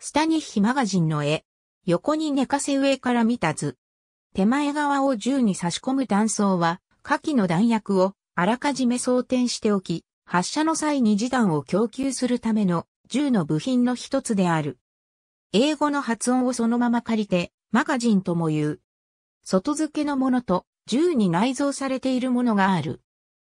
下に火マガジンの絵。横に寝かせ上から見た図。手前側を銃に差し込む弾倉は、火器の弾薬をあらかじめ装填しておき、発射の際に示弾を供給するための銃の部品の一つである。英語の発音をそのまま借りて、マガジンとも言う。外付けのものと銃に内蔵されているものがある。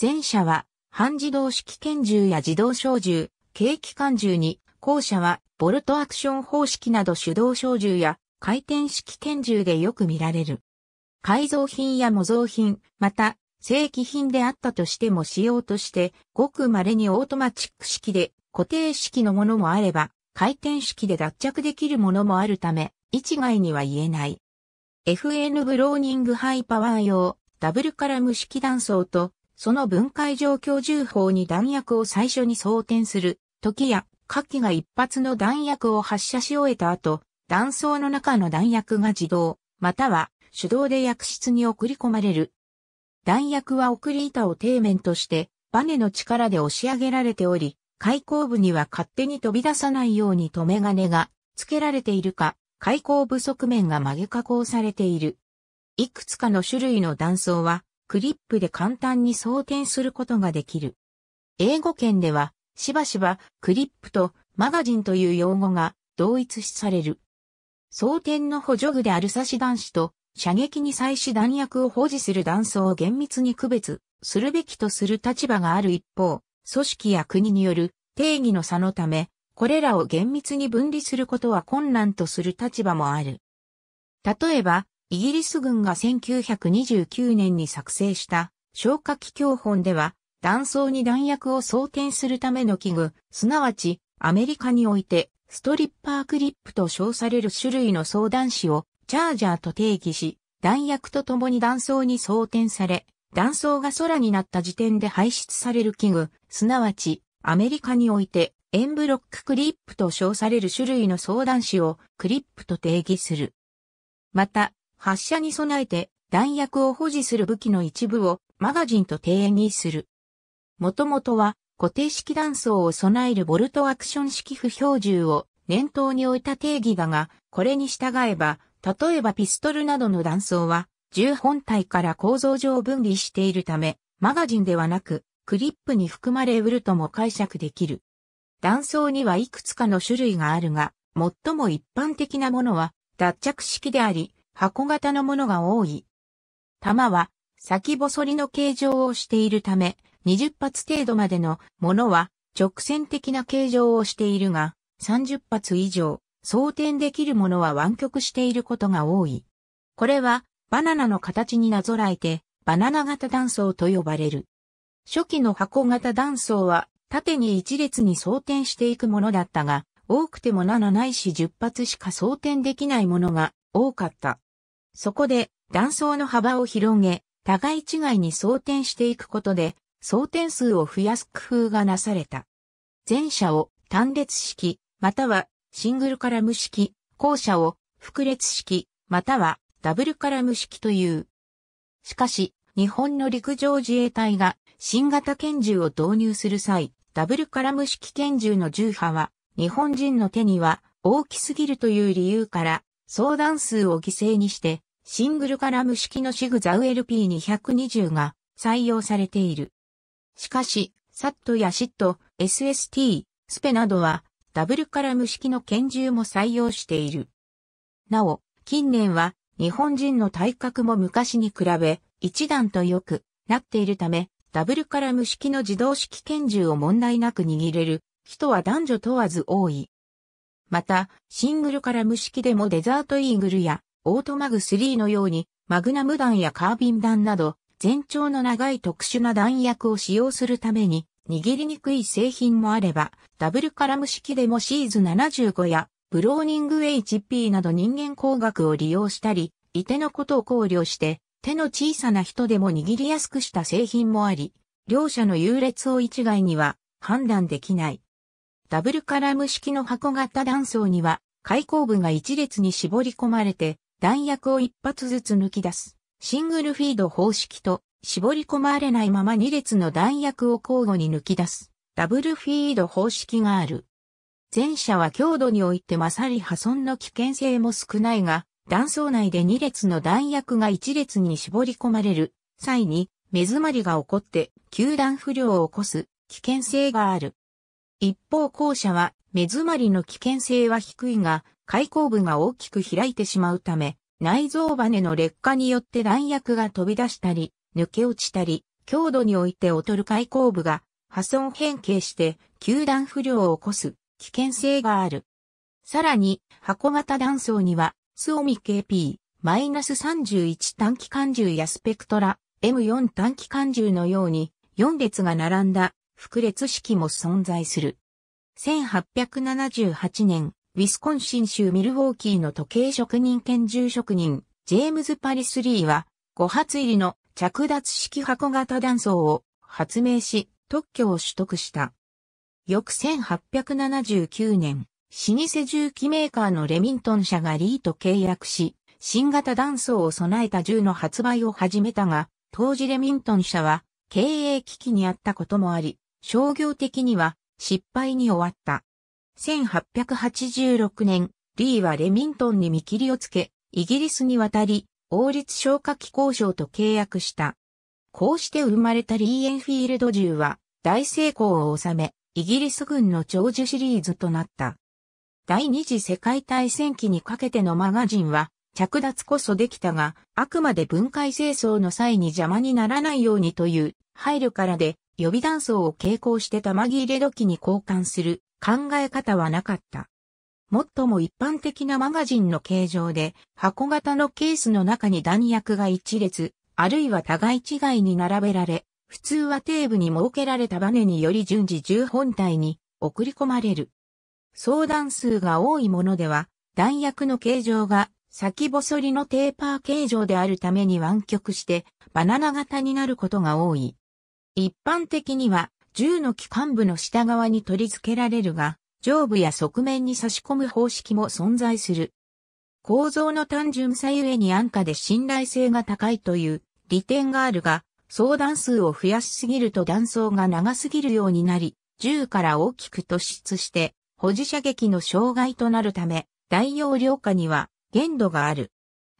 前者は半自動式拳銃や自動小銃、軽機関銃に、後者はボルトアクション方式など手動小銃や回転式拳銃でよく見られる。改造品や模造品、また正規品であったとしても仕様として、ごく稀にオートマチック式で固定式のものもあれば、回転式で脱着できるものもあるため、一概には言えない。FN ブローニングハイパワー用、ダブルカラム式弾倉と、その分解状況銃砲に弾薬を最初に装填する、時や、火器が一発の弾薬を発射し終えた後、弾倉の中の弾薬が自動、または手動で薬室に送り込まれる。弾薬は送り板を底面として、バネの力で押し上げられており、開口部には勝手に飛び出さないように留め金が付けられているか、開口部側面が曲げ加工されている。いくつかの種類の弾倉は、クリップで簡単に装填することができる。英語圏では、しばしばクリップとマガジンという用語が同一視される。装填の補助具である差し弾子と射撃に際し弾薬を保持する弾倉を厳密に区別するべきとする立場がある一方、組織や国による定義の差のため、これらを厳密に分離することは困難とする立場もある。例えば、イギリス軍が1929年に作成した消火器教本では、弾倉に弾薬を装填するための器具、すなわち、アメリカにおいて、ストリッパークリップと称される種類の装弾子を、チャージャーと定義し、弾薬と共に弾倉に装填され、弾倉が空になった時点で排出される器具、すなわち、アメリカにおいて、エンブロッククリップと称される種類の相談子をクリップと定義する。また、発射に備えて弾薬を保持する武器の一部をマガジンと定義する。もともとは固定式断層を備えるボルトアクション式不標準を念頭に置いた定義だが、これに従えば、例えばピストルなどの断層は、銃本体から構造上分離しているため、マガジンではなく、クリップに含まれうるとも解釈できる。断層にはいくつかの種類があるが、最も一般的なものは、脱着式であり、箱型のものが多い。弾は、先細りの形状をしているため、20発程度までのものは直線的な形状をしているが、30発以上、装填できるものは湾曲していることが多い。これは、バナナの形になぞらえて、バナナ型断層と呼ばれる。初期の箱型断層は、縦に一列に装填していくものだったが、多くても7ないし10発しか装填できないものが多かった。そこで、断層の幅を広げ、互い違いに装填していくことで、装点数を増やす工夫がなされた。前者を単列式、またはシングルカラム式、後者を複列式、またはダブルカラム式という。しかし、日本の陸上自衛隊が新型拳銃を導入する際、ダブルカラム式拳銃の銃波は、日本人の手には大きすぎるという理由から、相談数を犠牲にして、シングルカラム式のシグザウ LP220 が採用されている。しかし、サットやシット、SST、スペなどは、ダブルカラム式の拳銃も採用している。なお、近年は、日本人の体格も昔に比べ、一段と良くなっているため、ダブルカラム式の自動式拳銃を問題なく握れる人は男女問わず多い。また、シングルカラム式でもデザートイーグルやオートマグ3のようにマグナム弾やカービン弾など全長の長い特殊な弾薬を使用するために、握りにくい製品もあれば、ダブルカラム式でもシーズ75や、ブローニング HP など人間工学を利用したり、い手のことを考慮して、手の小さな人でも握りやすくした製品もあり、両者の優劣を一概には判断できない。ダブルカラム式の箱型断層には、開口部が一列に絞り込まれて、弾薬を一発ずつ抜き出す。シングルフィード方式と絞り込まれないまま2列の弾薬を交互に抜き出すダブルフィード方式がある。前者は強度において勝り破損の危険性も少ないが、断層内で2列の弾薬が1列に絞り込まれる際に目詰まりが起こって球団不良を起こす危険性がある。一方後者は目詰まりの危険性は低いが、開口部が大きく開いてしまうため、内臓羽の劣化によって弾薬が飛び出したり、抜け落ちたり、強度において劣る開口部が破損変形して球弾不良を起こす危険性がある。さらに、箱型弾倉には、スオミ KP-31 短期間銃やスペクトラ M4 短期間銃のように4列が並んだ複列式も存在する。1878年、ウィスコンシン州ミルウォーキーの時計職人兼住職人、ジェームズ・パリスリーは、5発入りの着脱式箱型断層を発明し、特許を取得した。翌1879年、老舗銃器メーカーのレミントン社がリーと契約し、新型断層を備えた銃の発売を始めたが、当時レミントン社は経営危機にあったこともあり、商業的には失敗に終わった。1886年、リーはレミントンに見切りをつけ、イギリスに渡り、王立消火器工場と契約した。こうして生まれたリーエンフィールド銃は大成功を収め、イギリス軍の長寿シリーズとなった。第二次世界大戦期にかけてのマガジンは着脱こそできたが、あくまで分解清掃の際に邪魔にならないようにという配慮からで予備断層を携行して弾切れ時に交換する考え方はなかった。もっとも一般的なマガジンの形状で箱型のケースの中に弾薬が一列、あるいは互い違いに並べられ、普通は底部に設けられたバネにより順次10本体に送り込まれる。相談数が多いものでは、弾薬の形状が先細りのテーパー形状であるために湾曲してバナナ型になることが多い。一般的には銃の機関部の下側に取り付けられるが、上部や側面に差し込む方式も存在する。構造の単純さゆえに安価で信頼性が高いという利点があるが、相談数を増やしすぎると断層が長すぎるようになり、銃から大きく突出して、保持射撃の障害となるため、大容量化には限度がある。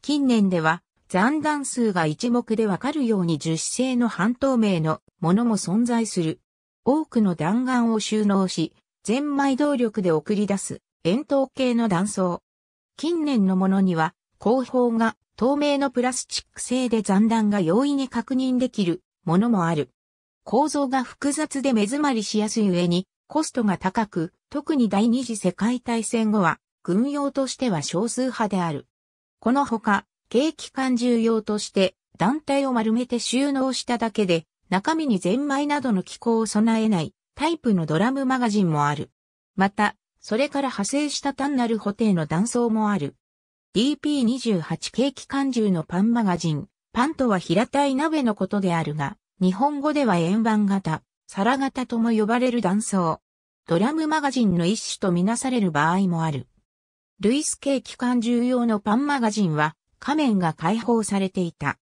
近年では、残弾数が一目でわかるように樹脂製の半透明のものも存在する。多くの弾丸を収納し、ゼンマイ動力で送り出す円筒形の弾倉。近年のものには、後方が透明のプラスチック製で残弾が容易に確認できるものもある。構造が複雑で目詰まりしやすい上にコストが高く、特に第二次世界大戦後は軍用としては少数派である。このほか、軽機関重用として団体を丸めて収納しただけで、中身にゼンマイなどの機構を備えないタイプのドラムマガジンもある。また、それから派生した単なる補定の断層もある。DP28 系機関重のパンマガジン。パンとは平たい鍋のことであるが、日本語では円盤型、皿型とも呼ばれる断層。ドラムマガジンの一種とみなされる場合もある。ルイス系機関重用のパンマガジンは、仮面が解放されていた。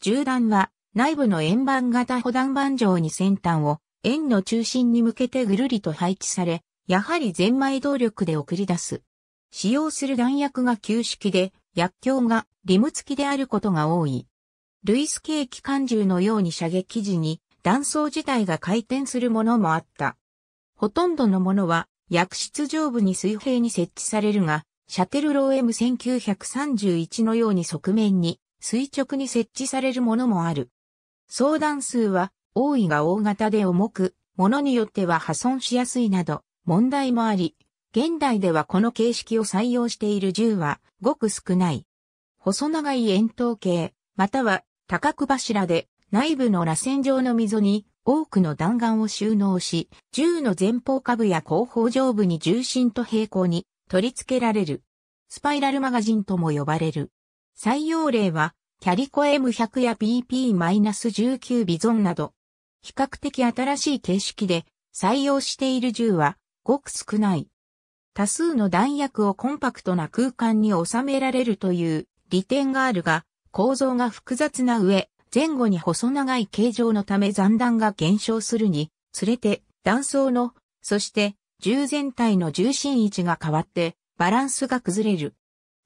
銃弾は内部の円盤型保弾板上に先端を円の中心に向けてぐるりと配置され、やはり全枚動力で送り出す。使用する弾薬が旧式で、薬莢がリム付きであることが多い。ルイス系機関銃のように射撃時に弾倉自体が回転するものもあった。ほとんどのものは薬室上部に水平に設置されるが、シャテルロー M1931 のように側面に垂直に設置されるものもある。相談数は多いが大型で重く、ものによっては破損しやすいなど問題もあり、現代ではこの形式を採用している銃はごく少ない。細長い円筒形、または多角柱で内部の螺旋状の溝に多くの弾丸を収納し、銃の前方下部や後方上部に重心と平行に取り付けられる。スパイラルマガジンとも呼ばれる。採用例は、キャリコ M100 や BP-19 ビゾンなど、比較的新しい形式で採用している銃はごく少ない。多数の弾薬をコンパクトな空間に収められるという利点があるが、構造が複雑な上、前後に細長い形状のため残弾が減少するに、つれて、弾倉の、そして銃全体の重心位置が変わってバランスが崩れる。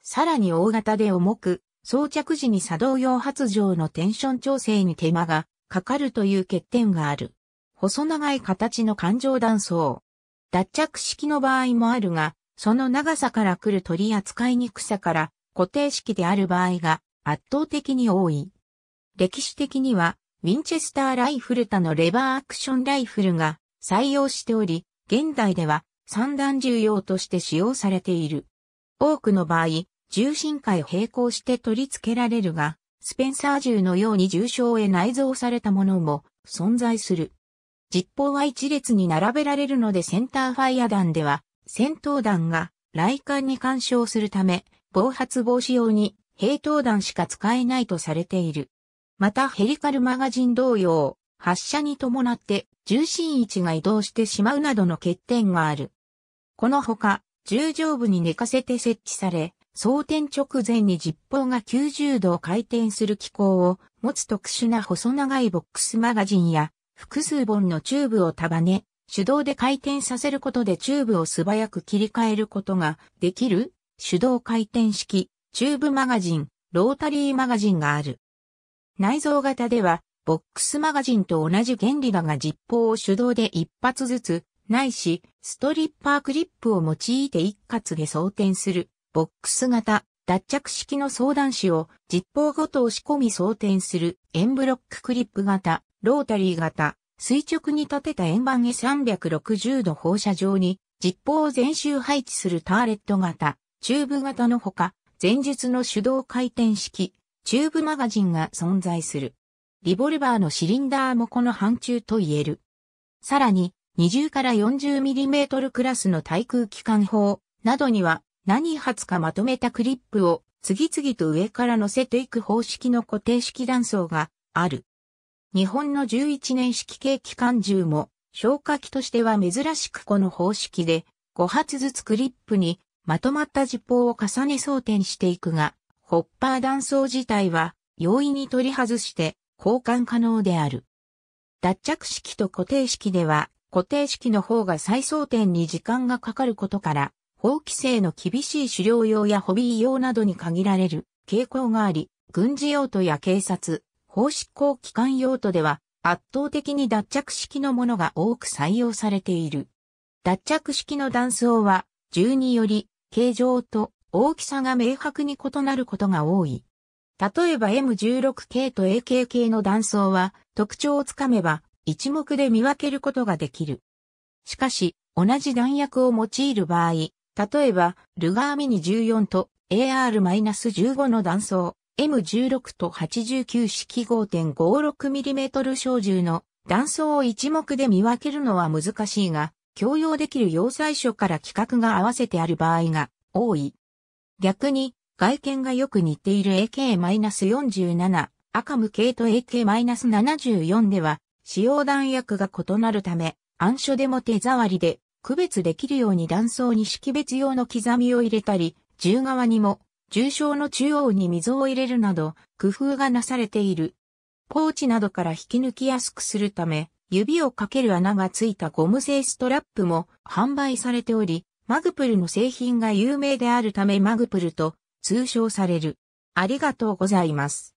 さらに大型で重く、装着時に作動用発情のテンション調整に手間がかかるという欠点がある。細長い形の環状断層。脱着式の場合もあるが、その長さから来る取り扱いにくさから固定式である場合が圧倒的に多い。歴史的には、ウィンチェスターライフル他のレバーアクションライフルが採用しており、現代では三段重要として使用されている。多くの場合、重心階を並行して取り付けられるが、スペンサー銃のように重傷へ内蔵されたものも存在する。実砲は一列に並べられるのでセンターファイア弾では、戦闘弾が雷管に干渉するため、暴発防止用に兵頭弾しか使えないとされている。またヘリカルマガジン同様、発射に伴って重心位置が移動してしまうなどの欠点がある。このほか、重上部に寝かせて設置され、装填直前に実砲が90度回転する機構を持つ特殊な細長いボックスマガジンや複数本のチューブを束ね、手動で回転させることでチューブを素早く切り替えることができる手動回転式チューブマガジン、ロータリーマガジンがある。内蔵型ではボックスマガジンと同じ原理だが実砲を手動で一発ずつ、ないし、ストリッパークリップを用いて一括で装填する、ボックス型、脱着式の相談紙を実砲ごと押し込み装填する、円ブロッククリップ型、ロータリー型、垂直に立てた円盤へ360度放射状に、実砲を全周配置するターレット型、チューブ型のほか、前述の手動回転式、チューブマガジンが存在する。リボルバーのシリンダーもこの範疇と言える。さらに、20から 40mm クラスの対空機関砲などには何発かまとめたクリップを次々と上から乗せていく方式の固定式断層がある。日本の11年式系機関銃も消火器としては珍しくこの方式で5発ずつクリップにまとまった実砲を重ね装填していくが、ホッパー断層自体は容易に取り外して交換可能である。脱着式と固定式では、固定式の方が再装填に時間がかかることから、法規制の厳しい狩猟用やホビー用などに限られる傾向があり、軍事用途や警察、法執行機関用途では、圧倒的に脱着式のものが多く採用されている。脱着式の断層は、銃により、形状と大きさが明白に異なることが多い。例えば M16 系と AK 系の断層は特徴をつかめば一目で見分けることができる。しかし、同じ弾薬を用いる場合、例えば、ルガーミニ14と AR-15 の断層、M16 と89式 5.56mm 小銃の断層を一目で見分けるのは難しいが、共用できる要塞書から規格が合わせてある場合が多い。逆に、外見がよく似ている AK-47 赤無系と AK-74 では使用弾薬が異なるため暗所でも手触りで区別できるように断層に識別用の刻みを入れたり銃側にも重傷の中央に溝を入れるなど工夫がなされている。ポーチなどから引き抜きやすくするため指をかける穴がついたゴム製ストラップも販売されており、マグプルの製品が有名であるためマグプルと通称される。ありがとうございます。